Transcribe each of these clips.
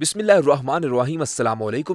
बिस्मिल्लाम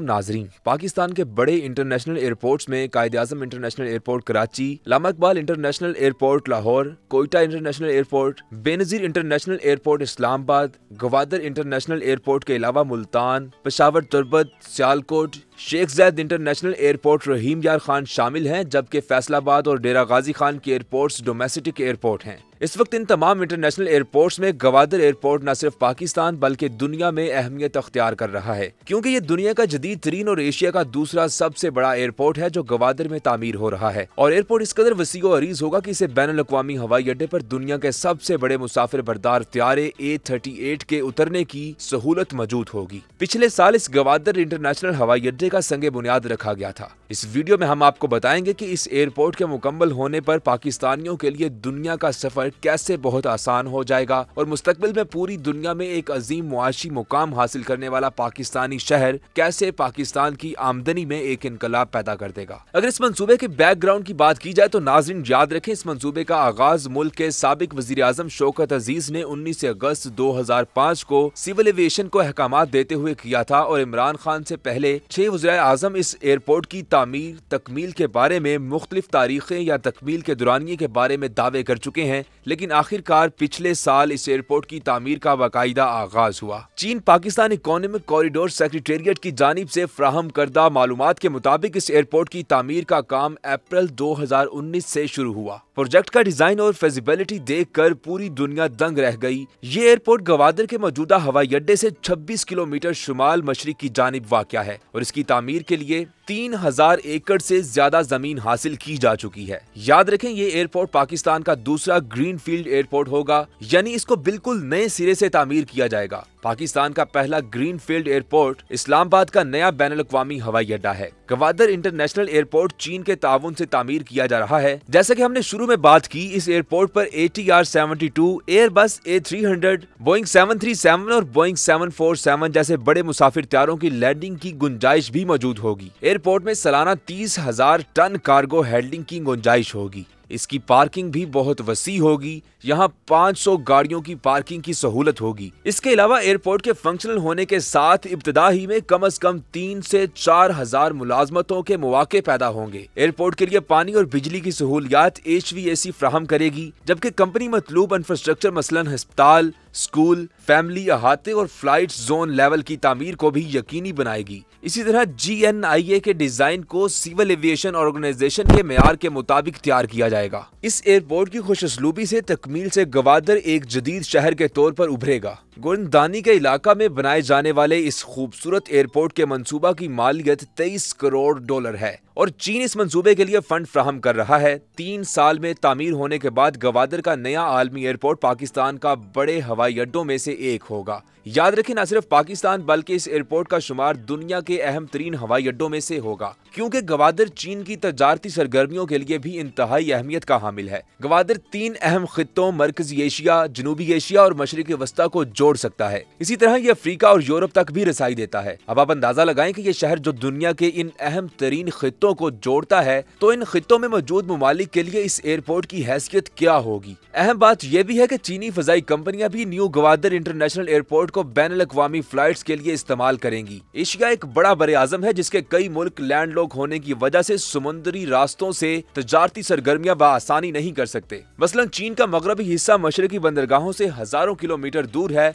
नाजरीन पाकिस्तान के बड़े इंटरनेशनल एयरपोर्ट्स में Quaid Azam international airport Karachi Allama Iqbal international airport Lahore Quetta international airport Benazir international airport Islamabad Gwadar international airport के अलावा मुल्तान पशावर तुरबत सियालकोट शेख जैद इंटरनेशनल एयरपोर्ट रहीम यार खान शामिल हैं जबकि फैसलाबाद और डेरा गाजी खान के एयरपोर्ट्स डोमेस्टिक एयरपोर्ट हैं इस वक्त इन तमाम इंटरनेशनल एयरपोर्ट्स में गवादर एयरपोर्ट न सिर्फ पाकिस्तान बल्कि दुनिया में अहमियत अख्तियार कर रहा है क्योंकि ये दुनिया का जदीद तरीन और एशिया का दूसरा सबसे बड़ा एयरपोर्ट है जो गवादर में तामीर हो रहा है और एयरपोर्ट इस कदर वसी अरीज होगा की इसे बैन अवी हवाई अड्डे आरोप दुनिया के सबसे बड़े मुसाफिर बरदार त्यारे ए थर्टी एट के उतरने की सहूलत मौजूद होगी पिछले साल इस गवादर इंटरनेशनल हवाई अड्डे का संग बुनियाद रखा गया था इस वीडियो में हम आपको बताएंगे की इस एयरपोर्ट के मुकम्मल होने आरोप पाकिस्तानियों के लिए दुनिया का सफर कैसे बहुत आसान हो जाएगा और मुस्तबिल में पूरी दुनिया में एक अजीम मुआशी मुकाम हासिल करने वाला पाकिस्तानी शहर कैसे पाकिस्तान की आमदनी में एक इनकलाब पैदा कर देगा अगर इस मंसूबे के बैकग्राउंड की बात की जाए तो नाजरन याद रखे इस मंसूबे का आगाज मुल्क के सबक वजीर आजम शौकत अजीज ने उन्नीस अगस्त दो हजार पाँच को सिविल एवियशन को अहकाम देते हुए किया था और इमरान खान से पहले छह वजरा आजम इस एयरपोर्ट की तमीर तकमील के बारे में मुख्तलिफ तारीखें या तकमील के दुरानिए के बारे में दावे कर चुके हैं लेकिन आखिरकार पिछले साल इस एयरपोर्ट की तमीर का बाकायदा आगाज हुआ चीन पाकिस्तान इकोनॉमिक कॉरिडोर सेक्रेटेरिएट की जानब ऐसी फ्राहम करदा मालूम के मुताबिक इस एयरपोर्ट की तमीर का काम अप्रैल दो हजार उन्नीस ऐसी शुरू हुआ प्रोजेक्ट का डिजाइन और फेजिबिलिटी देख कर पूरी दुनिया दंग रह गई ये एयरपोर्ट गवादर के मौजूदा हवाई अड्डे ऐसी छब्बीस किलोमीटर शुमाल मशरक की जानब वाक़ है और इसकी तमीर के लिए तीन हजार एकड़ ऐसी ज्यादा जमीन हासिल की जा चुकी है याद रखे ये एयरपोर्ट पाकिस्तान का दूसरा ग्रीन फील्ड एयरपोर्ट होगा यानी इसको बिल्कुल नए सिरे से तामीर किया जाएगा पाकिस्तान का पहला ग्रीन फील्ड एयरपोर्ट इस्लामाबाद का नया बैन अवी हवाई अड्डा है गवादर इंटरनेशनल एयरपोर्ट चीन के ताउन से तामीर किया जा रहा है जैसा कि हमने शुरू में बात की इस एयरपोर्ट पर A T R seventy two बस A three hundred Boeing seven three seven और बोइंग सेवन फोर सेवन जैसे बड़े मुसाफिर त्यारों की लैंडिंग की गुंजाइश भी मौजूद होगी एयरपोर्ट में सालाना तीस हजार टन कार्गो हैंडलिंग की गुंजाइश होगी इसकी पार्किंग भी बहुत वसी होगी यहाँ 500 गाड़ियों की पार्किंग की सहूलत होगी इसके अलावा एयरपोर्ट के फंक्शनल होने के साथ इब्तदा ही में कम अज कम तीन से चार हजार मुलाजमतों के मौके पैदा होंगे एयरपोर्ट के लिए पानी और बिजली की सहूलियात एच वी ए सी फ्राहम करेगी जबकि कंपनी मतलूब इंफ्रास्ट्रक्चर मसलन हस्पताल स्कूल फैमिली अहाते और फ्लाइट जोन लेवल की तमीर को भी यकीनी बनाएगी इसी तरह जी एन आई ए के डिजाइन को सिविल एविएशन ऑर्गेनाइजेशन के मैार के मुताबिक तैयार किया जाए जाएगा इस एयरपोर्ट की खुशसलूबी से तकमील से गवादर एक जदीद शहर के तौर पर उभरेगा गोरंदानी के इलाका में बनाए जाने वाले इस खूबसूरत एयरपोर्ट के मंसूबा की मालियत तेईस करोड़ डॉलर है और चीन इस मंसूबे के लिए फंड फ्राहम कर रहा है तीन साल में तामीर होने के बाद गवादर का नया आलमी एयरपोर्ट पाकिस्तान का बड़े हवाई अड्डों में से एक होगा याद रखें न सिर्फ पाकिस्तान बल्कि इस एयरपोर्ट का शुमार दुनिया के अहम तरीन हवाई अड्डों में से होगा क्योंकि गवादर चीन की तजारती सरगर्मियों के लिए भी इंतहाई अहमियत का हामिल है गवादर तीन अहम खितों मरकजी एशिया जनूबी एशिया और मशरक वस्ता को जोड़ जोड़ सकता है इसी तरह ये अफ्रीका और यूरोप तक भी रसाई देता है अब आप अंदाजा लगाएं कि ये शहर जो दुनिया के इन अहम तरीन खितों को जोड़ता है तो इन खितों में मौजूद ममालिक के लिए इस एयरपोर्ट की हैसियत क्या होगी अहम बात यह भी है की चीनी फजाई कंपनियाँ भी न्यू गवादर इंटरनेशनल एयरपोर्ट को बैन अवी फ्लाइट के लिए इस्तेमाल करेंगी एशिया एक बड़ा बर आजम है जिसके कई मुल्क लैंड लॉक होने की वजह ऐसी समुद्री रास्तों ऐसी तजारती सरगर्मियाँ बसानी नहीं कर सकते मसलन चीन का मगरबी हिस्सा मशरकी बंदरगाहों ऐसी हजारों किलोमीटर दूर है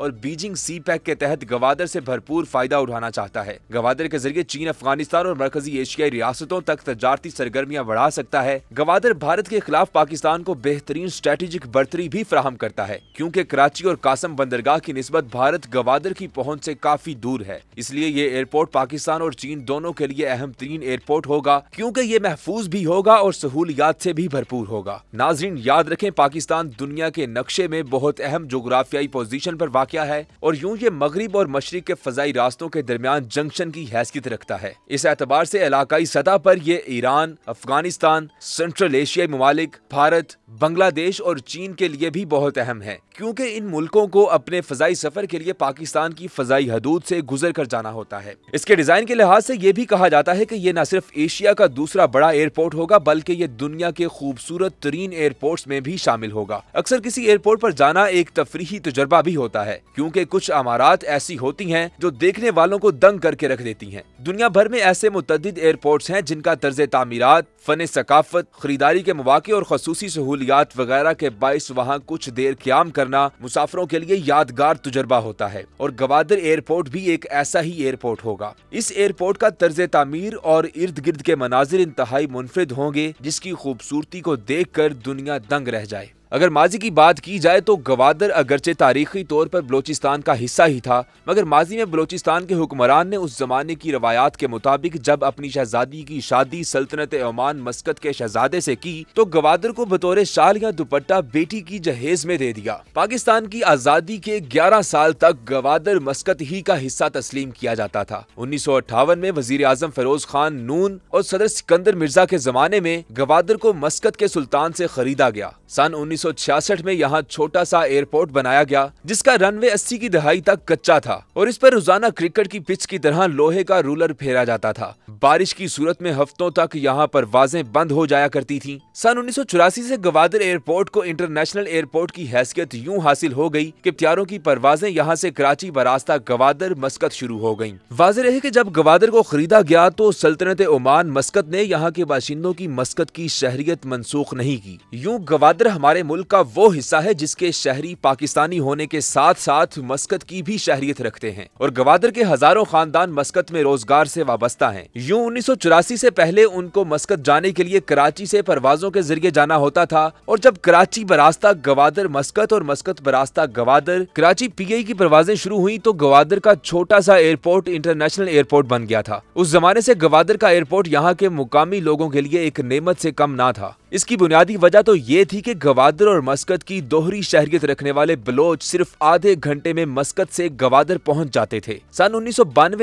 और बीजिंग सी पैक के तहत गवादर से भरपूर फायदा उठाना चाहता है गवादर के जरिए चीन अफगानिस्तान और मरकजी एशियाई रियासतों तक तजारती सरगर्मियाँ बढ़ा सकता है गवादर भारत के खिलाफ पाकिस्तान को बेहतरीन स्ट्रेटेजिक बर्तरी भी फ्राहम करता है क्यूँकी कराची और कासम बंदरगाह की नस्बत भारत गवादर की पहुँच ऐसी काफी दूर है इसलिए ये एयरपोर्ट पाकिस्तान और चीन दोनों के लिए अहम तरीन एयरपोर्ट होगा क्यूँकी ये महफूज भी होगा और सहूलियात ऐसी भी भरपूर होगा नाजरीन याद रखें पाकिस्तान दुनिया के नक्शे में बहुत अहम जोग्राफियाई पोजीशन आरोप वाक़ वाक़ है और यूँ ये मगरब और मशरक के फजाई रास्तों के दरमियान जंक्शन की हैसियत रखता है इस एतबार से इलाकाई सतह पर यह ईरान अफगानिस्तान सेंट्रल एशियाई ममालिक भारत बांग्लादेश और चीन के लिए भी बहुत अहम है क्योंकि इन मुल्कों को अपने फजाई सफर के लिए पाकिस्तान की फजाई हदूद से गुजर कर जाना होता है इसके डिजाइन के लिहाज से ये भी कहा जाता है की ये न सिर्फ एशिया का दूसरा बड़ा एयरपोर्ट होगा बल्कि ये दुनिया के खूबसूरत तरीन एयरपोर्ट में भी शामिल होगा अक्सर किसी एयरपोर्ट पर जाना एक तफरी तजर्बा भी होता है क्योंकि कुछ अमारात ऐसी होती हैं जो देखने वालों को दंग करके रख देती हैं दुनिया भर में ऐसे मुतद एयरपोर्ट्स हैं जिनका तर्ज तमीरत फन सकाफत खरीदारी के मौाक़े और खसूसी सहूलियात वगैरह के बायस वहाँ कुछ देर क्याम करना मुसाफरों के लिए यादगार तजर्बा होता है और गवादर एयरपोर्ट भी एक ऐसा ही एयरपोर्ट होगा इस एयरपोर्ट का तर्ज तमीर और इर्द गिर्द के मनाजिर इंतहाई मुनफरद होंगे जिसकी खूबसूरती को देख कर दुनिया दंग रह जाए अगर माजी की बात की जाए तो गवादर अगरचे तारीखी तौर पर बलोचिस्तान का हिस्सा ही था मगर माजी में बलोचिस्तान के हुक्मरान ने उस जमाने की रवायात के मुताबिक जब अपनी शहजादी की शादी सल्तनत ओमान मस्कत के शहजादे से की तो गवादर को बतौर शाल या दुपट्टा बेटी की जहेज में दे दिया पाकिस्तान की आज़ादी के ग्यारह साल तक गवादर मस्कत ही का हिस्सा तस्लीम किया जाता था उन्नीस सौ अट्ठावन में वजीर आजम फरोज खान नून और सदर सिकंदर मिर्जा के जमाने में गवादर को मस्कत के सुल्तान ऐसी खरीदा गया सन उन्नीस 1966 में यहाँ छोटा सा एयरपोर्ट बनाया गया जिसका रनवे 80 की दहाई तक कच्चा था और इस पर रोजाना क्रिकेट की पिच की तरह लोहे का रूलर फेरा जाता था बारिश की सूरत में हफ्तों तक यहाँ परवाजें बंद हो जाया करती थी सन उन्नीस से गवादर एयरपोर्ट को इंटरनेशनल एयरपोर्ट की हैसियत यूँ हासिल हो गयी की प्यारों की परवाजें यहाँ ऐसी कराची बरास्ता गवादर मस्कत शुरू हो गयी वाजे रहे की जब गवादर को खरीदा गया तो सल्तनत ओमान मस्कत ने यहाँ के बाशिंदों की मस्कत की शहरियत मनसूख नहीं की यूँ गवादर हमारे मुल्क का वो हिस्सा है जिसके शहरी पाकिस्तानी होने के साथ साथ मस्कत की भी शहरियत रखते हैं और गवादर के हजारों खानदान मस्कत में रोजगार से वाबस्ता है यूँ उन्नीस से पहले उनको मस्कत जाने के लिए कराची से परवाजों के जरिए जाना होता था और जब कराची बरास्ता गवादर मस्कत और मस्कत बरास्ता गवादर कराची पीआई की परवाजें शुरू हुई तो गवादर का छोटा सा एयरपोर्ट इंटरनेशनल एयरपोर्ट बन गया था उस जमाने से गवादर का एयरपोर्ट यहाँ के मुकामी लोगों के लिए एक नेमत से कम ना था इसकी बुनियादी वजह तो ये थी कि गवादर और मस्कत की दोहरी शहरियत रखने वाले बलोच सिर्फ आधे घंटे में मस्कत से गवादर पहुंच जाते थे सन उन्नीस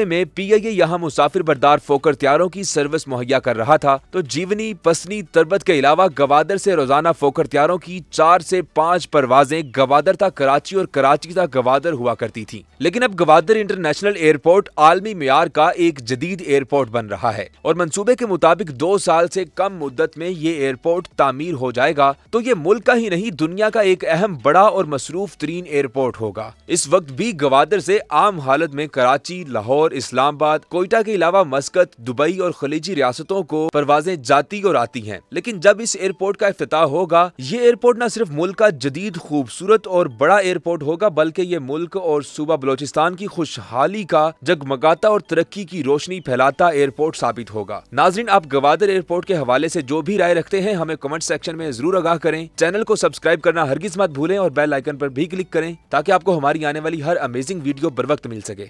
में पी आई ए यहाँ मुसाफिर बरदार फोकर त्यारों की सर्विस मुहैया कर रहा था तो जीवनी पसनी तरबत के अलावा गवादर से रोजाना फोकर त्यारों की चार से पाँच परवाजें गवादर तक कराची और कराची तक गवादर हुआ करती थी लेकिन अब गवादर इंटरनेशनल एयरपोर्ट आलमी मीयार का एक जदीद एयरपोर्ट बन रहा है और मनसूबे के मुताबिक दो साल से कम मुद्दत में ये एयरपोर्ट एयरपोर्ट तामीर हो जाएगा तो ये मुल्क का ही नहीं दुनिया का एक अहम बड़ा और मसरूफ तरीन एयरपोर्ट होगा इस वक्त भी गवादर से आम हालत में कराची लाहौर इस्लामाबाद कोयटा के अलावा मस्कत दुबई और खलीजी रियासतों को परवाजें जाती और आती हैं लेकिन जब इस एयरपोर्ट का अफ्ताह होगा ये एयरपोर्ट न सिर्फ मुल्क का जदीद खूबसूरत और बड़ा एयरपोर्ट होगा बल्कि ये मुल्क और सूबा बलोचिस्तान की खुशहाली का जगमगाता और तरक्की की रोशनी फैलाता एयरपोर्ट साबित होगा नाजरीन आप गवादर एयरपोर्ट के हवाले ऐसी जो भी राय रखते हैं हम हमें कमेंट सेक्शन में जरूर आगाह करें चैनल को सब्सक्राइब करना हरगिज मत भूलें और बेल आइकन पर भी क्लिक करें ताकि आपको हमारी आने वाली हर अमेजिंग वीडियो बर वक्त मिल सके